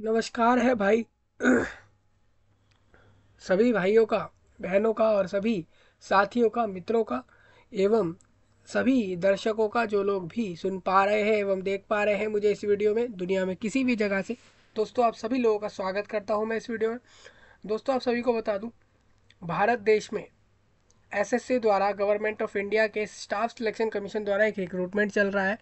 नमस्कार है भाई सभी भाइयों का बहनों का और सभी साथियों का मित्रों का एवं सभी दर्शकों का जो लोग भी सुन पा रहे हैं एवं देख पा रहे हैं मुझे इस वीडियो में दुनिया में किसी भी जगह से दोस्तों आप सभी लोगों का स्वागत करता हूं मैं इस वीडियो में दोस्तों आप सभी को बता दूं भारत देश में एसएससी द्वारा गवर्नमेंट ऑफ इंडिया के स्टाफ सिलेक्शन कमीशन द्वारा एक रिक्रूटमेंट चल रहा है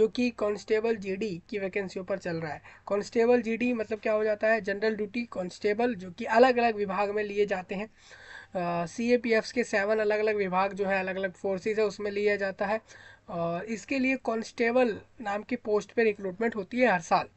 जो कि कांस्टेबल जीडी की वैकेंसियों पर चल रहा है कांस्टेबल जीडी मतलब क्या हो जाता है जनरल ड्यूटी कांस्टेबल जो कि अलग अलग विभाग में लिए जाते हैं सी ए पी एफ के सेवन अलग अलग विभाग जो है अलग अलग फोर्सेज है उसमें लिया जाता है और इसके लिए कॉन्स्टेबल नाम की पोस्ट पर रिक्रूटमेंट होती है हर साल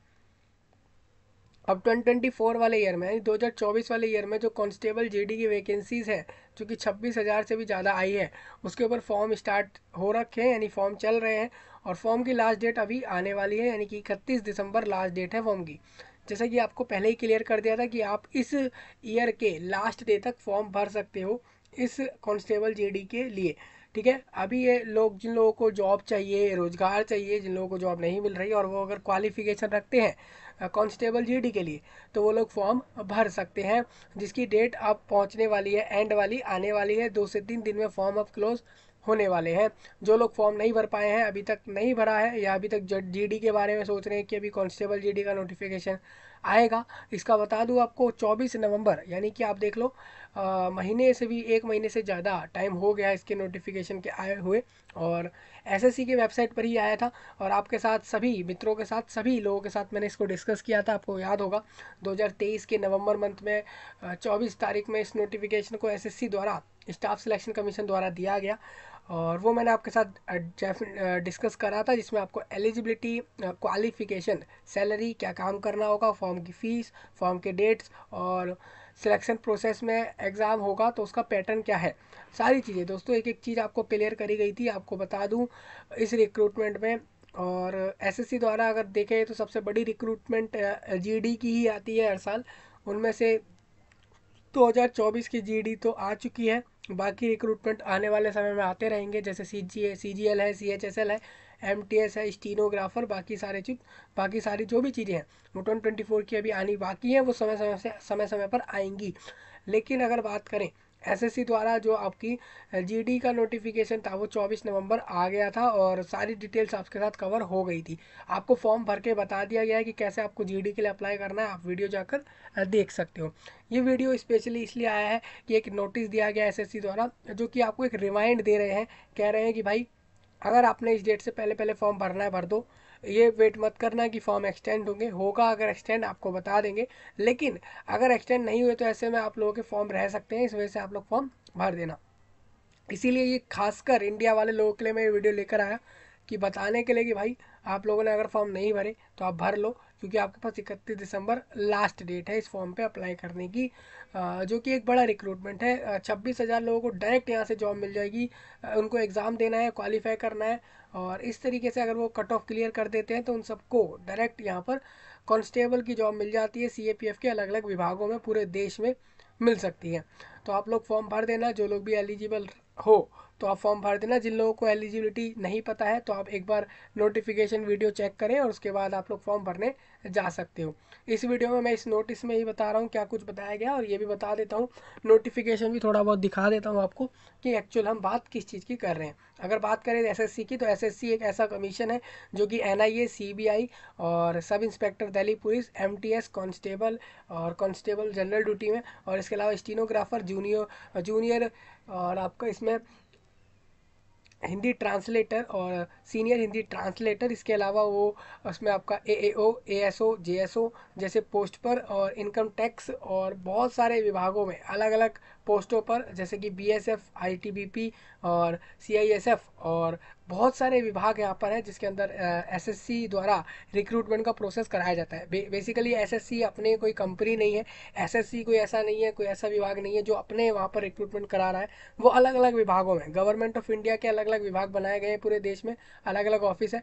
अब 2024 वाले ईयर में यानी 2024 वाले ईयर में जो कांस्टेबल जीडी की वैकेंसीज़ है जो कि हज़ार से भी ज़्यादा आई है उसके ऊपर फॉर्म स्टार्ट हो रखे हैं यानी फॉर्म चल रहे हैं और फॉर्म की लास्ट डेट अभी आने वाली है यानी कि इकतीस दिसंबर लास्ट डेट है फॉर्म की जैसा कि आपको पहले ही क्लियर कर दिया था कि आप इस ईयर के लास्ट डे तक फॉर्म भर सकते हो इस कॉन्स्टेबल जे के लिए ठीक है अभी ये लोग जिन लोगों को जॉब चाहिए रोज़गार चाहिए जिन लोगों को जॉब नहीं मिल रही और वो अगर क्वालिफिकेशन रखते हैं कांस्टेबल जीडी के लिए तो वो लोग फॉर्म भर सकते हैं जिसकी डेट अब पहुंचने वाली है एंड वाली आने वाली है दो से तीन दिन में फॉर्म अब क्लोज होने वाले हैं जो लोग फॉर्म नहीं भर पाए हैं अभी तक नहीं भरा है या अभी तक जीडी के बारे में सोच रहे हैं कि अभी कॉन्स्टेबल जीडी का नोटिफिकेशन आएगा इसका बता दूँ आपको 24 नवंबर यानी कि आप देख लो आ, महीने से भी एक महीने से ज़्यादा टाइम हो गया इसके नोटिफिकेशन के आए हुए और एसएससी के वेबसाइट पर ही आया था और आपके साथ सभी मित्रों के साथ सभी लोगों के साथ मैंने इसको डिस्कस किया था आपको याद होगा 2023 के नवंबर मंथ में 24 तारीख में इस नोटिफिकेशन को एसएससी द्वारा स्टाफ सिलेक्शन कमीशन द्वारा दिया गया और वो मैंने आपके साथ डिस्कस करा था जिसमें आपको एलिजिबिलिटी क्वालिफिकेशन सैलरी क्या काम करना होगा फॉर्म की फ़ीस फॉर्म के डेट्स और सिलेक्शन प्रोसेस में एग्ज़ाम होगा तो उसका पैटर्न क्या है सारी चीज़ें दोस्तों एक एक चीज़ आपको क्लियर करी गई थी आपको बता दूँ इस रिक्रूटमेंट में और एसएससी द्वारा अगर देखें तो सबसे बड़ी रिक्रूटमेंट जीडी की ही आती है हर साल उनमें से 2024 की जीडी तो आ चुकी है बाकी रिक्रूटमेंट आने वाले समय में आते रहेंगे जैसे सी जी ए सी जी एल है सी एच एस एल है एम टी एस है स्टीनोग्राफर बाकी सारे चीज बाकी सारी जो भी चीज़ें हैं वो ट्वेंटी ट्वेंटी फोर की अभी आनी बाकी हैं वो समय समय से समय समय पर आएंगी लेकिन अगर बात करें एसएससी द्वारा जो आपकी जीडी e का नोटिफिकेशन था वो 24 नवंबर आ गया था और सारी डिटेल्स आपके साथ कवर हो गई थी आपको फॉर्म भर के बता दिया गया है कि कैसे आपको जीडी e के लिए अप्लाई करना है आप वीडियो जाकर देख सकते हो ये वीडियो स्पेशली इसलिए आया है कि एक नोटिस दिया गया एसएससी द्वारा जो कि आपको एक रिमाइंड दे रहे हैं कह रहे हैं कि भाई अगर आपने इस डेट से पहले पहले फॉर्म भरना है भर दो ये वेट मत करना कि फॉर्म एक्सटेंड होंगे होगा अगर एक्सटेंड आपको बता देंगे लेकिन अगर एक्सटेंड नहीं हुए तो ऐसे में आप लोगों के फॉर्म रह सकते हैं इस वजह से आप लोग फॉर्म भर देना इसीलिए ये खासकर इंडिया वाले लोगों के लिए मैं ये वीडियो लेकर आया कि बताने के लिए कि भाई आप लोगों ने अगर फॉर्म नहीं भरे तो आप भर लो क्योंकि आपके पास इकतीस दिसंबर लास्ट डेट है इस फॉर्म पे अप्लाई करने की जो कि एक बड़ा रिक्रूटमेंट है छब्बीस हज़ार लोगों को डायरेक्ट यहाँ से जॉब मिल जाएगी उनको एग्ज़ाम देना है क्वालिफाई करना है और इस तरीके से अगर वो कट ऑफ क्लियर कर देते हैं तो उन सबको डायरेक्ट यहाँ पर कॉन्स्टेबल की जॉब मिल जाती है सी के अलग अलग विभागों में पूरे देश में मिल सकती है तो आप लोग फॉर्म भर देना जो लोग भी एलिजिबल हो तो आप फॉर्म भर देना जिन लोगों को एलिजिबिलिटी नहीं पता है तो आप एक बार नोटिफिकेशन वीडियो चेक करें और उसके बाद आप लोग फॉर्म भरने जा सकते हो इस वीडियो में मैं इस नोटिस में ही बता रहा हूँ क्या कुछ बताया गया और ये भी बता देता हूँ नोटिफिकेशन भी थोड़ा बहुत दिखा देता हूँ आपको कि एक्चुअल हम बात किस चीज़ की कर रहे हैं अगर बात करें एस की तो एस एक ऐसा कमीशन है जो कि एन आई और sub inspector Delhi police M constable और कांस्टेबल जनरल ड्यूटी में और इसके अलावा स्टीनोग्राफर जूनियर जूनियर और आपका इसमें हिंदी ट्रांसलेटर और सीनियर हिंदी ट्रांसलेटर इसके अलावा वो उसमें आपका ए ए ओ A S O J S O जैसे पोस्ट पर और इनकम टैक्स और बहुत सारे विभागों में अलग अलग पोस्टों पर जैसे कि बीएसएफ आईटीबीपी और सीआईएसएफ और बहुत सारे विभाग यहाँ पर है जिसके अंदर एसएससी द्वारा रिक्रूटमेंट का प्रोसेस कराया जाता है बे, बेसिकली एसएससी अपने कोई कंपनी नहीं है एसएससी कोई ऐसा नहीं है कोई ऐसा विभाग नहीं है जो अपने वहाँ पर रिक्रूटमेंट करा रहा है वो अलग अलग विभागों में गवर्नमेंट ऑफ इंडिया के अलग अलग विभाग बनाए गए हैं पूरे देश में अलग अलग ऑफिस है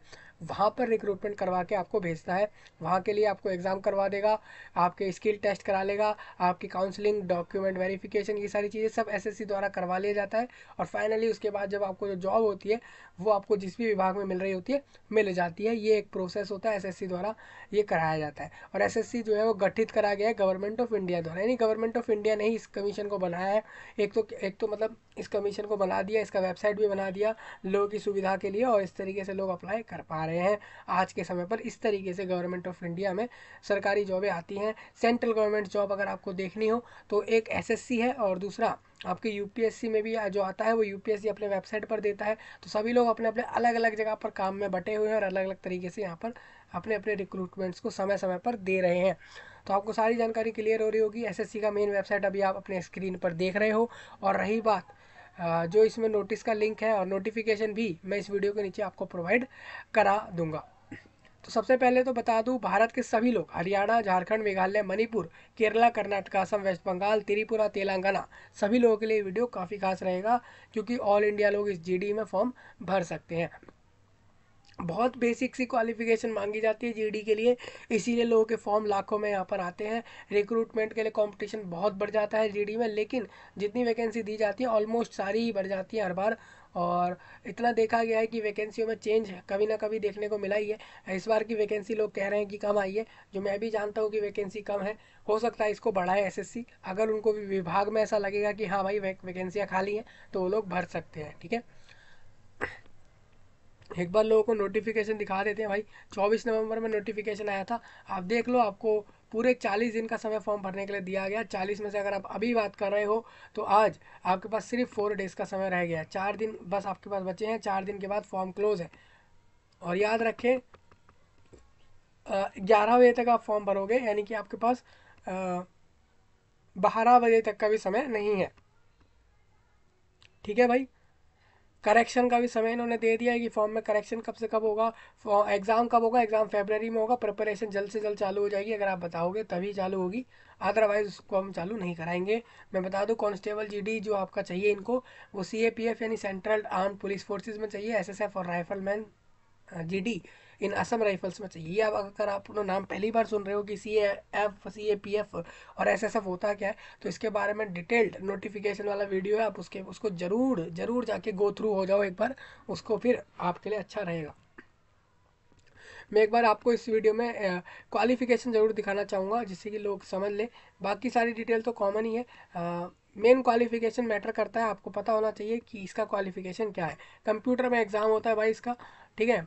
वहाँ पर रिक्रूटमेंट करवा के आपको भेजता है वहाँ के लिए आपको एग्ज़ाम करवा देगा आपके स्किल टेस्ट करा लेगा आपकी काउंसलिंग डॉक्यूमेंट वेरीफ़िकेशन ये सारी चीज़ें सब एसएससी द्वारा करवा लिया जाता है और फाइनली उसके बाद जब आपको जो जॉब होती है वो आपको जिस भी विभाग में मिल रही होती है मिल जाती है ये एक प्रोसेस होता है एस द्वारा ये कराया जाता है और एस जो है वो गठित करा गया है गवर्नमेंट ऑफ इंडिया द्वारा यानी गवर्नमेंट ऑफ इंडिया ने ही इस कमीशन को बनाया है एक तो एक तो मतलब इस कमीशन को बना दिया इसका वेबसाइट भी बना दिया लोगों की सुविधा के लिए और इस तरीके से लोग अप्लाई कर पा रहे हैं आज के समय पर इस तरीके से गवर्नमेंट ऑफ इंडिया में सरकारी जॉबें आती हैं सेंट्रल गवर्नमेंट जॉब अगर आपको देखनी हो तो एक एसएससी है और दूसरा आपके यूपीएससी में भी जो आता है वो यूपीएससी अपने वेबसाइट पर देता है तो सभी लोग अपने अपने अलग अलग जगह पर काम में बटे हुए हैं और अलग अलग तरीके से यहाँ पर अपने अपने रिक्रूटमेंट्स को समय समय पर दे रहे हैं तो आपको सारी जानकारी क्लियर हो रही होगी एसएससी का मेन वेबसाइट अभी आप अपने स्क्रीन पर देख रहे हो और रही बात जो इसमें नोटिस का लिंक है और नोटिफिकेशन भी मैं इस वीडियो के नीचे आपको प्रोवाइड करा दूंगा तो सबसे पहले तो बता दूं भारत के सभी लोग हरियाणा झारखंड मेघालय मणिपुर केरला कर्नाटक असम वेस्ट बंगाल त्रिपुरा तेलंगाना सभी लोगों के लिए वीडियो काफ़ी खास रहेगा क्योंकि ऑल इंडिया लोग इस जीडी में फॉर्म भर सकते हैं बहुत बेसिक सी क्वालिफिकेशन मांगी जाती है जीडी के लिए इसीलिए लोगों के फॉर्म लाखों में यहाँ पर आते हैं रिक्रूटमेंट के लिए कंपटीशन बहुत बढ़ जाता है जीडी में लेकिन जितनी वैकेंसी दी जाती है ऑलमोस्ट सारी ही बढ़ जाती है हर बार और इतना देखा गया है कि वैकेंसियों में चेंज कभी ना कभी देखने को मिला ही है इस बार की वैकेंसी लोग कह रहे हैं कि कम आई है जो मैं भी जानता हूँ कि वैकेंसी कम है हो सकता है इसको बढ़ाए एसएससी अगर उनको विभाग में ऐसा लगेगा कि हाँ भाई वैकेंसियाँ खाली हैं तो वो लोग भर सकते हैं ठीक है एक बार लोगों को नोटिफिकेशन दिखा देते हैं भाई चौबीस नवंबर में नोटिफिकेशन आया था आप देख लो आपको पूरे चालीस दिन का समय फॉर्म भरने के लिए दिया गया चालीस में से अगर आप अभी बात कर रहे हो तो आज आपके पास सिर्फ फोर डेज़ का समय रह गया है चार दिन बस आपके पास बचे हैं चार दिन के बाद फॉर्म क्लोज है और याद रखें ग्यारह बजे तक आप फॉर्म भरोगे यानी कि आपके पास बारह बजे तक का भी समय नहीं है ठीक है भाई करेक्शन का भी समय इन्होंने दे दिया है कि फॉर्म में करेक्शन कब से कब होगा एग्ज़ाम कब होगा एग्ज़ाम फेबररी में होगा प्रिपरेशन जल्द से जल्द चालू हो जाएगी अगर आप बताओगे तभी चालू होगी अदरवाइज उसको हम चालू नहीं कराएंगे मैं बता दूं कांस्टेबल जीडी जो आपका चाहिए इनको वो सी यानी सेंट्रल आर्म पुलिस फोर्सेज में चाहिए एस और rifleman GD in Assam Rifles में चाहिए अब अगर आप नाम पहली बार सुन रहे हो कि C F C A P F और एस एस एफ होता क्या है तो इसके बारे में डिटेल्ड नोटिफिकेशन वाला वीडियो है आप उसके उसको ज़रूर ज़रूर जाके गो थ्रू हो जाओ एक बार उसको फिर आपके लिए अच्छा रहेगा मैं एक बार आपको इस वीडियो में क्वालिफिकेशन ज़रूर दिखाना चाहूँगा जिससे कि लोग समझ लें बाकी सारी डिटेल तो कॉमन ही है मेन क्वालिफिकेशन मैटर करता है आपको पता होना चाहिए कि इसका क्वालिफिकेशन क्या है कंप्यूटर में एग्ज़ाम होता है भाई इसका ठीक है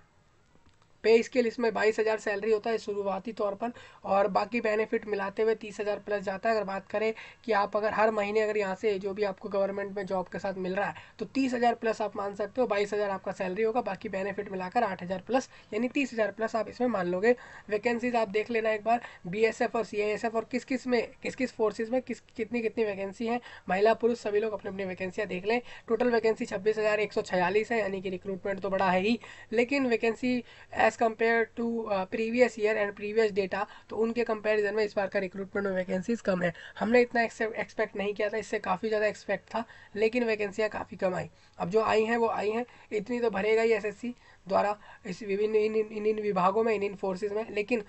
पे स्केल इसमें बाईस हज़ार सैलरी होता है शुरुआती तौर पर और बाकी बेनिफिट मिलाते हुए तीस हज़ार प्लस जाता है अगर बात करें कि आप अगर हर महीने अगर यहाँ से जो भी आपको गवर्नमेंट में जॉब के साथ मिल रहा है तो तीस हज़ार प्लस आप मान सकते हो बाईस हज़ार आपका सैलरी होगा बाकी बेनिफिट मिलाकर आठ हज़ार प्लस यानी तीस हज़ार प्लस आप इसमें मान लोगे वैकेंसीज आप देख लेना एक बार बी एस एफ और सी एस एफ और किस किस में किस किस फोर्सेज में किस कितनी कितनी वैकेंसी है महिला पुरुष सभी लोग अपनी अपनी वैकेंसियाँ देख लें टोटल वैकेंसी छब्बीस हज़ार एक सौ छियालीस है यानी कि रिक्रूटमेंट तो बड़ा है ही लेकिन वैकेंसी ऐसे as compared to previous year and previous data तो उनके कंपेरिजन में इस बार का रिक्रूटमेंट में वैकेंसीज कम है हमने इतना एक्सपेक्ट नहीं किया था इससे काफ़ी ज़्यादा एक्सपेक्ट था लेकिन वैकेंसियाँ काफ़ी कम आई अब जो आई हैं वो आई हैं इतनी तो भरेगा ही सी द्वारा इस विभिन्न इन इन इन विभागों में इन इन फोर्सेज में लेकिन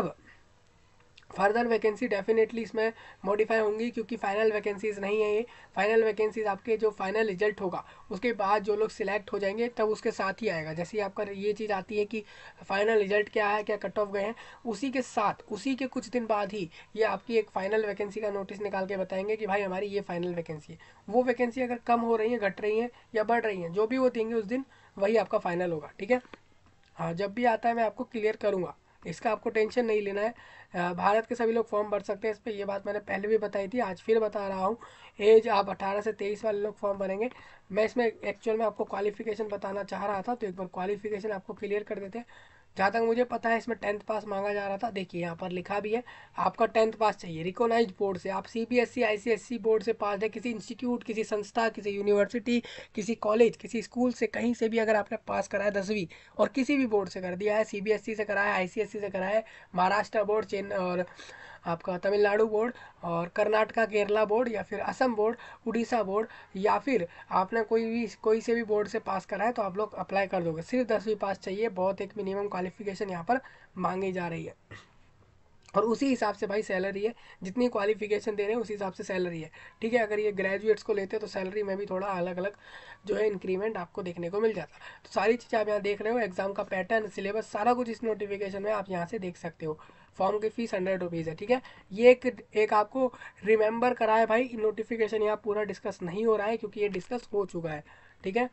अब फर्दर वैकेंसी डेफिनेटली इसमें मॉडिफाई होंगी क्योंकि फाइनल वैकेंसीज नहीं है ये फाइनल वैकेंसीज आपके जो फाइनल रिजल्ट होगा उसके बाद जो लोग सिलेक्ट हो जाएंगे तब उसके साथ ही आएगा जैसे ही आपका ये चीज़ आती है कि फाइनल रिजल्ट क्या है क्या कट ऑफ गए हैं उसी के साथ उसी के कुछ दिन बाद ही ये आपकी एक फाइनल वैकेंसी का नोटिस निकाल के बताएंगे कि भाई हमारी ये फाइनल वैकेंसी है वो वैकेंसी अगर कम हो रही है घट रही है या बढ़ रही हैं जो भी वो देंगे उस दिन वही आपका फाइनल होगा ठीक है हाँ जब भी आता है मैं आपको क्लियर करूँगा इसका आपको टेंशन नहीं लेना है भारत के सभी लोग फॉर्म भर सकते हैं इस पर यह बात मैंने पहले भी बताई थी आज फिर बता रहा हूँ एज आप 18 से 23 वाले लोग फॉर्म भरेंगे मैं इसमें एक्चुअल में आपको क्वालिफिकेशन बताना चाह रहा था तो एक बार क्वालिफिकेशन आपको क्लियर कर देते हैं जहाँ तक मुझे पता है इसमें टेंथ पास मांगा जा रहा था देखिए यहाँ पर लिखा भी है आपका टेंथ पास चाहिए रिकोनाइज बोर्ड से आप C B S C board से पास है किसी इंस्टीट्यूट किसी संस्था किसी यूनिवर्सिटी किसी कॉलेज किसी स्कूल से कहीं से भी अगर आपने पास कराया दसवीं और किसी भी बोर्ड से कर दिया है सी बी एस सी से कराया आई सी एस सी से कराया महाराष्ट्र बोर्ड चेन और आपका तमिलनाडु बोर्ड और कर्नाटका केरला बोर्ड या फिर असम बोर्ड उड़ीसा बोर्ड या फिर आपने कोई भी कोई से भी बोर्ड से पास करा है तो आप लोग अप्लाई कर दोगे सिर्फ दसवीं पास चाहिए बहुत एक मिनिमम क्वालिफिकेशन यहाँ पर मांगी जा रही है और उसी हिसाब से भाई सैलरी है जितनी क्वालिफिकेशन दे रहे हैं उसी हिसाब से सैलरी है ठीक है अगर ये ग्रेजुएट्स को लेते हैं तो सैलरी में भी थोड़ा अलग अलग जो है इंक्रीमेंट आपको देखने को मिल जाता तो सारी चीज़ें आप यहाँ देख रहे हो एग्जाम का पैटर्न सिलेबस सारा कुछ इस नोटिफिकेशन में आप यहाँ से देख सकते हो फॉर्म की फीस हंड्रेड रुपीज़ है ठीक है ये एक एक आपको रिमेंबर करा है भाई नोटिफिकेशन यहाँ पूरा डिस्कस नहीं हो रहा है क्योंकि ये डिस्कस हो चुका है ठीक है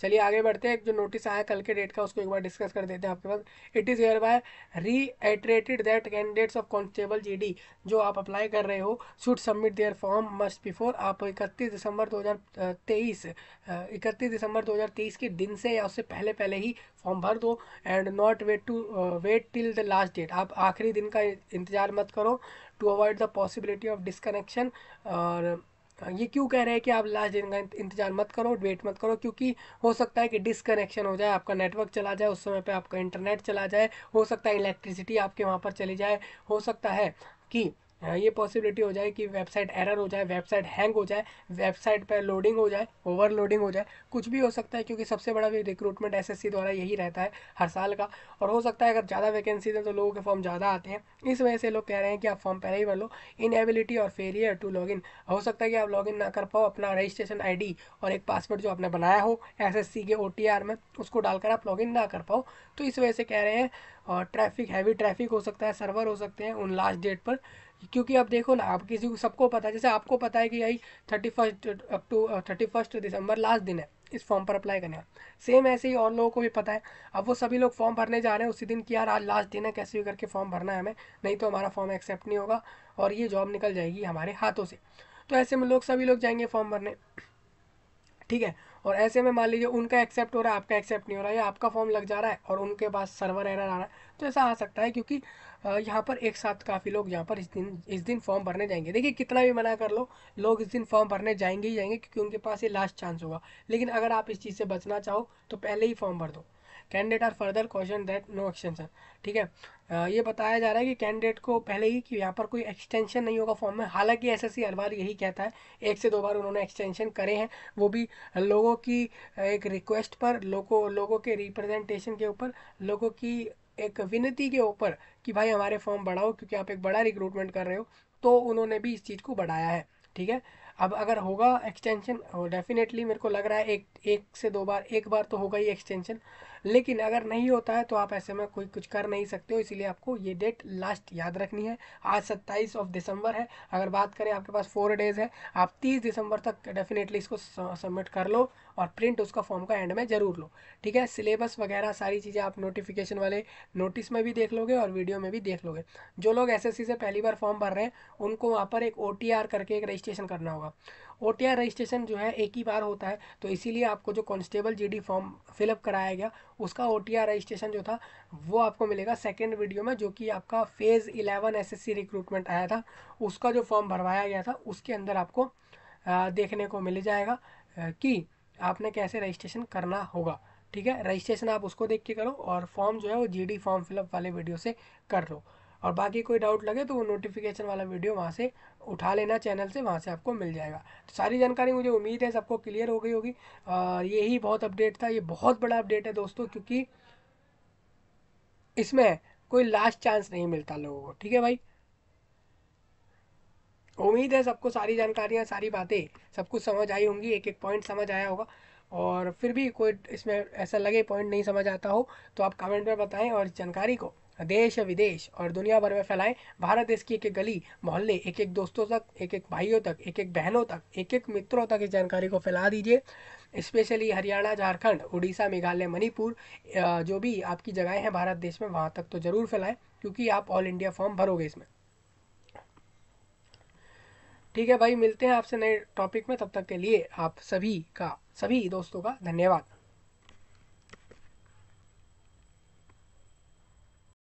चलिए आगे बढ़ते हैं जो नोटिस आया कल के डेट का उसको एक बार डिस्कस कर देते हैं आपके पास it is hereby reiterated that candidates of constable GD जो आप अप्लाई कर रहे हो should submit their form must before आप 31 दिसंबर 2023 इकतीस दिसंबर 2023 के दिन से या उससे पहले पहले ही फॉर्म भर दो and not wait to wait till the last date आप आखिरी दिन का इंतज़ार मत करो to avoid the possibility of disconnection और हाँ, ये क्यों कह रहे हैं कि आप लास्ट दिन का इंतजार मत करो वेट मत करो क्योंकि हो सकता है कि डिसकनेक्शन हो जाए आपका नेटवर्क चला जाए उस समय पे आपका इंटरनेट चला जाए हो सकता है इलेक्ट्रिसिटी आपके वहाँ पर चली जाए हो सकता है कि ये पॉसिबिलिटी हो जाए कि वेबसाइट एरर हो जाए वेबसाइट हैंग हो जाए वेबसाइट पर लोडिंग हो जाए ओवरलोडिंग हो जाए कुछ भी हो सकता है क्योंकि सबसे बड़ा भी रिक्रूटमेंट एसएससी द्वारा यही रहता है हर साल का और हो सकता है अगर ज़्यादा वैकेंसीज हैं तो लोगों के फॉर्म ज़्यादा आते हैं इस वजह से लोग कह रहे हैं कि आप फॉर्म पहले ही भर लो इनएबिलिटी और फेलियर टू लॉगिन हो सकता है कि आप लॉगिन ना कर पाओ अपना रजिस्ट्रेशन आई और एक पासवर्ड जो आपने बनाया हो एस के ओ में उसको डालकर आप लॉगिन ना कर पाओ तो इस वजह से कह रहे हैं और ट्रैफिक हैवी ट्रैफिक हो सकता है सर्वर हो सकते हैं उन लास्ट डेट पर क्योंकि अब देखो ना आप किसी को सबको पता है जैसे आपको पता है कि यही थर्टी फर्स्ट अक्टू थर्टी फर्स्ट दिसंबर लास्ट दिन है इस फॉर्म पर अप्लाई करने का सेम ऐसे ही और लोगों को भी पता है अब वो सभी लोग फॉर्म भरने जा रहे हैं उसी दिन कि यार आज लास्ट दिन है कैसे भी करके फॉर्म भरना है हमें नहीं तो हमारा फॉर्म एक्सेप्ट नहीं होगा और ये जॉब निकल जाएगी हमारे हाथों से तो ऐसे में लोग सभी लोग जाएंगे फॉर्म भरने ठीक है और ऐसे में मान लीजिए उनका एक्सेप्ट हो रहा है आपका एक्सेप्ट नहीं हो रहा है या आपका फॉर्म लग जा रहा है और उनके पास सर्वर एरर आ रहा है तो ऐसा आ सकता है क्योंकि यहाँ पर एक साथ काफ़ी लोग यहाँ पर इस दिन इस दिन फॉर्म भरने जाएंगे देखिए कितना भी मना कर लो लोग इस दिन फॉर्म भरने जाएंगे ही जाएंगे क्योंकि उनके पास ये लास्ट चांस होगा लेकिन अगर आप इस चीज़ से बचना चाहो तो पहले ही फॉर्म भर दो candidate are further question that no extension ठीक है ये बताया जा रहा है कि कैंडिडेट को पहले ही कि यहाँ पर कोई एक्सटेंशन नहीं होगा फॉर्म में हालांकि एस एस हर बार यही कहता है एक से दो बार उन्होंने एक्सटेंशन करे हैं वो भी लोगों की एक रिक्वेस्ट पर लोगों लोगों के रिप्रेजेंटेशन के ऊपर लोगों की एक विनती के ऊपर कि भाई हमारे फॉर्म बढ़ाओ क्योंकि आप एक बड़ा रिक्रूटमेंट कर रहे हो तो उन्होंने भी इस चीज़ को बढ़ाया है ठीक है अब अगर होगा एक्सटेंशन डेफिनेटली मेरे को लग रहा है एक एक से दो बार एक बार तो होगा ही एक्सटेंशन लेकिन अगर नहीं होता है तो आप ऐसे में कोई कुछ कर नहीं सकते हो इसीलिए आपको ये डेट लास्ट याद रखनी है आज सत्ताईस ऑफ दिसंबर है अगर बात करें आपके पास फोर डेज है आप तीस दिसंबर तक डेफिनेटली इसको सबमिट कर लो और प्रिंट उसका फॉर्म का एंड में ज़रूर लो ठीक है सिलेबस वगैरह सारी चीज़ें आप नोटिफिकेशन वाले नोटिस में भी देख लोगे और वीडियो में भी देख लोगे जो लोग एस से पहली बार फॉर्म भर रहे हैं उनको वहाँ पर एक ओ करके एक रजिस्ट्रेशन करना होगा ओ रजिस्ट्रेशन जो है एक ही बार होता है तो इसीलिए आपको जो कॉन्स्टेबल जी फॉर्म फिलअप कराया गया उसका ओ रजिस्ट्रेशन जो था वो आपको मिलेगा सेकेंड वीडियो में जो कि आपका फेज़ इलेवन एस रिक्रूटमेंट आया था उसका जो फॉर्म भरवाया गया था उसके अंदर आपको देखने को मिल जाएगा कि आपने कैसे रजिस्ट्रेशन करना होगा ठीक है रजिस्ट्रेशन आप उसको देख के करो और फॉर्म जो है वो जीडी फॉर्म फिलअप वाले वीडियो से कर लो और बाकी कोई डाउट लगे तो वो नोटिफिकेशन वाला वीडियो वहाँ से उठा लेना चैनल से वहाँ से आपको मिल जाएगा तो सारी जानकारी मुझे उम्मीद है सबको क्लियर हो गई होगी और यही बहुत अपडेट था ये बहुत बड़ा अपडेट है दोस्तों क्योंकि इसमें कोई लास्ट चांस नहीं मिलता लोगों को ठीक है भाई उम्मीद है सबको सारी जानकारियाँ सारी बातें सब कुछ समझ आई होंगी एक एक पॉइंट समझ आया होगा और फिर भी कोई इसमें ऐसा लगे पॉइंट नहीं समझ आता हो तो आप कमेंट में बताएं और इस जानकारी को देश विदेश और दुनिया भर में फैलाएं भारत देश की एक एक गली मोहल्ले एक एक दोस्तों तक एक एक भाइयों तक एक एक बहनों तक एक एक मित्रों तक इस जानकारी को फैला दीजिए स्पेशली हरियाणा झारखंड उड़ीसा मेघालय मणिपुर जो भी आपकी जगह हैं भारत देश में वहाँ तक तो ज़रूर फैलाएं क्योंकि आप ऑल इंडिया फॉर्म भरोगे इसमें ठीक है भाई मिलते हैं आपसे नए टॉपिक में तब तक के लिए आप सभी का सभी दोस्तों का धन्यवाद